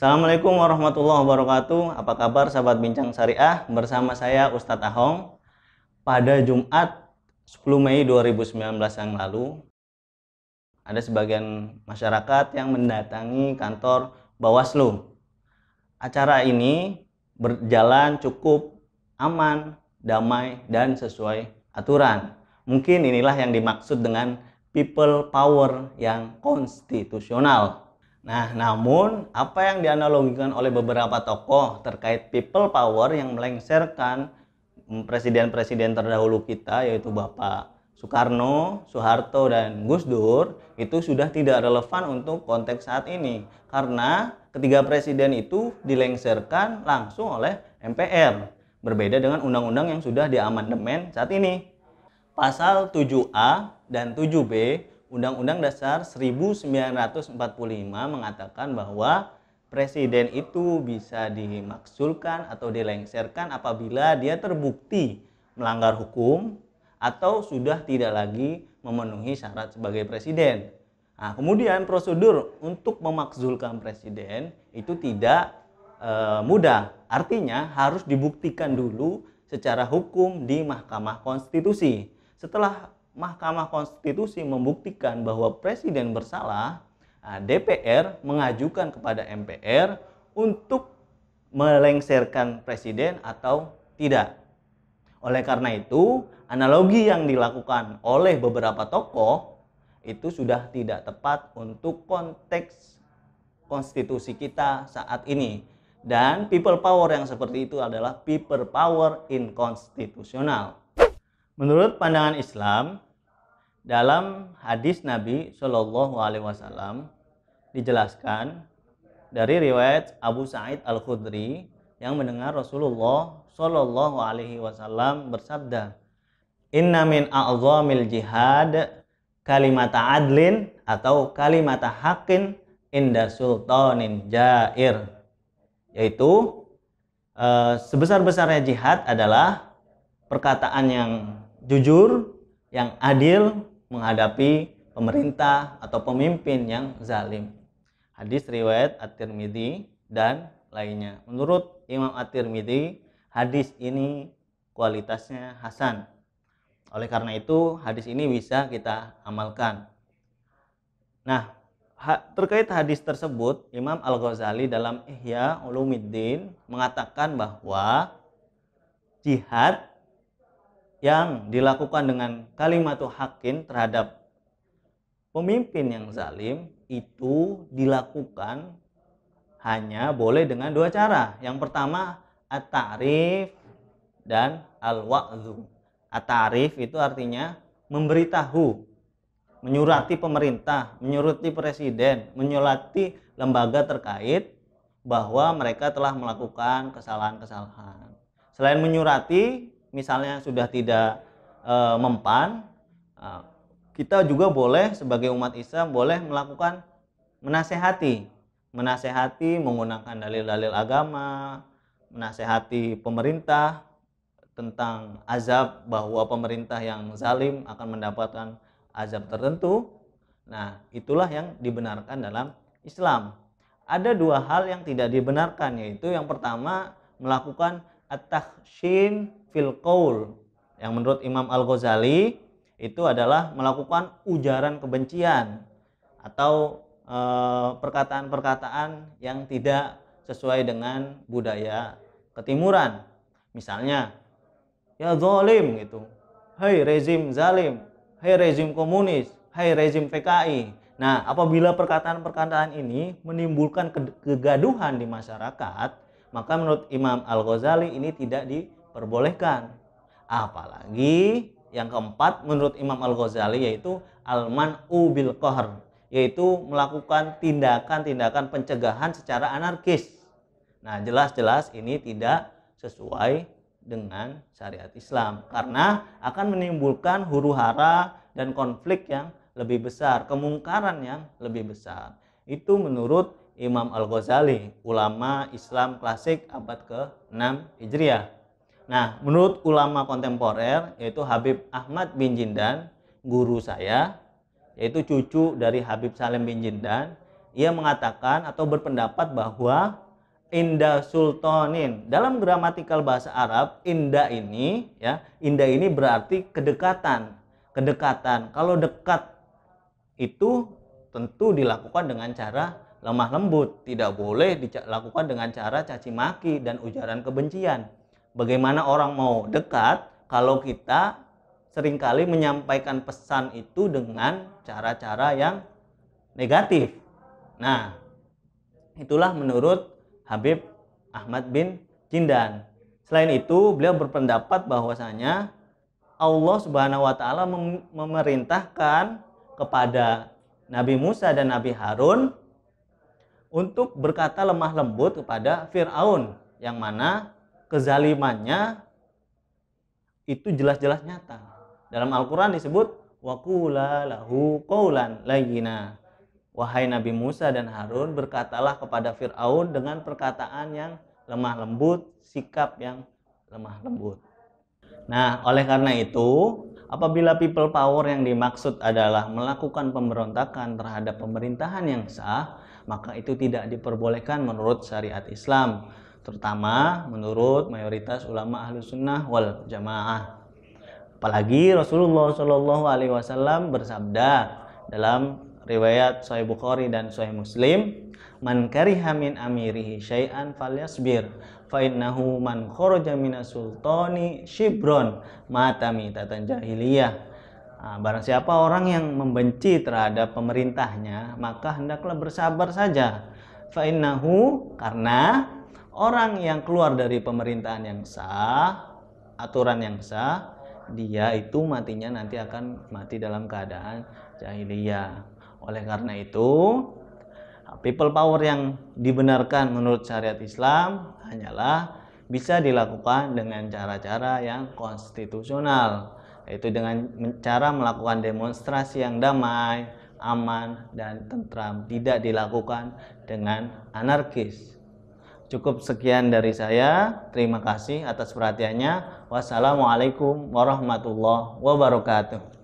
Assalamualaikum warahmatullahi wabarakatuh. Apa kabar sahabat Bincang Syariah? Bersama saya Ustadz Ahong. Pada Jumat 10 Mei 2019 yang lalu, ada sebagian masyarakat yang mendatangi kantor Bawaslu. Acara ini berjalan cukup aman, damai, dan sesuai aturan. Mungkin inilah yang dimaksud dengan people power yang konstitusional. Nah, namun apa yang dianalogikan oleh beberapa tokoh terkait people power yang melengsarkan mm, presiden-presiden terdahulu kita yaitu Bapak Soekarno, Soeharto dan Gus Dur itu sudah tidak relevan untuk konteks saat ini karena ketiga presiden itu dilengsarkan langsung oleh MPR berbeda dengan undang-undang yang sudah diamandemen saat ini. Pasal 7A dan 7B Undang-Undang Dasar 1945 mengatakan bahwa presiden itu bisa dimaksulkan atau dilengserkan apabila dia terbukti melanggar hukum atau sudah tidak lagi memenuhi syarat sebagai presiden. Nah, kemudian prosedur untuk memakzulkan presiden itu tidak e, mudah. Artinya harus dibuktikan dulu secara hukum di Mahkamah Konstitusi. Setelah Mahkamah Konstitusi membuktikan bahwa presiden bersalah, ah, DPR mengajukan kepada MPR untuk melengsarkan presiden atau tidak. Oleh karena itu, analogi yang dilakukan oleh beberapa tokoh itu sudah tidak tepat untuk konteks konstitusi kita saat ini. Dan people power yang seperti itu adalah people power inkonstitusional. Menurut pandangan Islam, dalam hadis Nabi Shallallahu Alaihi Wasallam dijelaskan dari riwayat Abu Sa'id Al Khudri yang mendengar Rasulullah Shallallahu Alaihi Wasallam bersabda, Inna min a'zamil jihad kalimat adlin atau kalimat hakin inda sultanin jair yaitu eh, sebesar-besarnya jihad adalah perkataan yang jujur, yang adil menghadapi pemerintah atau pemimpin yang zalim. Hadis riwayat At-Tirmidzi dan lainnya. Menurut Imam At-Tirmidzi, hadis ini kualitasnya hasan. Oleh karena itu, hadis ini bisa kita amalkan. Nah, terkait hadis tersebut, Imam Al-Ghazali dalam Ihya Ulumiddin mengatakan bahwa jihad yang dilakukan dengan kalimat hakin terhadap pemimpin yang zalim itu dilakukan hanya boleh dengan dua cara. Yang pertama at dan al wazu. at itu artinya memberitahu, menyurati pemerintah, menyurati presiden, menyurati lembaga terkait bahwa mereka telah melakukan kesalahan-kesalahan. Selain menyurati, misalnya sudah tidak e, mempan, eh, kita juga boleh sebagai umat Islam boleh melakukan menasehati, menasehati menggunakan dalil-dalil agama, menasehati pemerintah tentang azab bahwa pemerintah yang zalim akan mendapatkan azab tertentu. Nah, itulah yang dibenarkan dalam Islam. Ada dua hal yang tidak dibenarkan yaitu yang pertama melakukan at-tahsin fil qaul yang menurut Imam Al-Ghazali itu adalah melakukan ujaran kebencian atau eh, perkataan-perkataan yang tidak sesuai dengan budaya ketimuran. Misalnya, ya zalim gitu. Hai hey, rezim zalim, hai hey, rezim komunis, hai hey, rezim PKI. Nah, apabila perkataan-perkataan ini menimbulkan kegaduhan di masyarakat, maka menurut Imam Al-Ghazali ini tidak di diperbolehkan. Apalagi yang keempat menurut Imam Al-Ghazali yaitu alman ubil bil qahr, yaitu melakukan tindakan-tindakan pencegahan secara anarkis. Nah, jelas-jelas ini tidak sesuai dengan syariat Islam karena akan menimbulkan huru hara dan konflik yang lebih besar, kemungkaran yang lebih besar. Itu menurut Imam Al-Ghazali, ulama Islam klasik abad ke-6 Hijriah. Nah, menurut ulama kontemporer yaitu Habib Ahmad bin Jindan, guru saya, yaitu cucu dari Habib Salim bin Jindan, ia mengatakan atau berpendapat bahwa inda sultanin dalam gramatikal bahasa Arab inda ini ya, inda ini berarti kedekatan. Kedekatan. Kalau dekat itu tentu dilakukan dengan cara lemah lembut, tidak boleh dilakukan dengan cara caci maki dan ujaran kebencian Bagaimana orang mau dekat kalau kita seringkali menyampaikan pesan itu dengan cara-cara yang negatif. Nah, itulah menurut Habib Ahmad bin Jindan. Selain itu, beliau berpendapat bahwasanya Allah Subhanahu wa taala mem memerintahkan kepada Nabi Musa dan Nabi Harun untuk berkata lemah lembut kepada Firaun yang mana kezalimannya itu jelas-jelas nyata. Dalam Al-Qur'an disebut wakula lahu kaulan layyina. Wahai Nabi Musa dan Harun, berkatalah kepada Firaun dengan perkataan yang lemah lembut, sikap yang lemah lembut. Nah, oleh karena itu, apabila people power yang dimaksud adalah melakukan pemberontakan terhadap pemerintahan yang sah, maka itu tidak diperbolehkan menurut syariat Islam terutama menurut mayoritas ulama ahlu sunnah wal jamaah. Apalagi Rasulullah Shallallahu Alaihi Wasallam bersabda dalam riwayat Sahih Bukhari dan Sahih Muslim, "Man kariha min amirihi syai'an yasbir fa innahu man kharaja minas sultani shibron mata mitatan jahiliyah." Nah, barang siapa orang yang membenci terhadap pemerintahnya, maka hendaklah bersabar saja. innahu karena orang yang keluar dari pemerintahan yang sah, aturan yang sah, dia itu matinya nanti akan mati dalam keadaan jahiliyah. Oleh karena itu, people power yang dibenarkan menurut syariat Islam hanyalah bisa dilakukan dengan cara-cara yang konstitusional, yaitu dengan cara melakukan demonstrasi yang damai, aman, dan tentram, tidak dilakukan dengan anarkis. Cukup sekian dari saya. Terima kasih atas perhatiannya. Wassalamualaikum warahmatullahi wabarakatuh.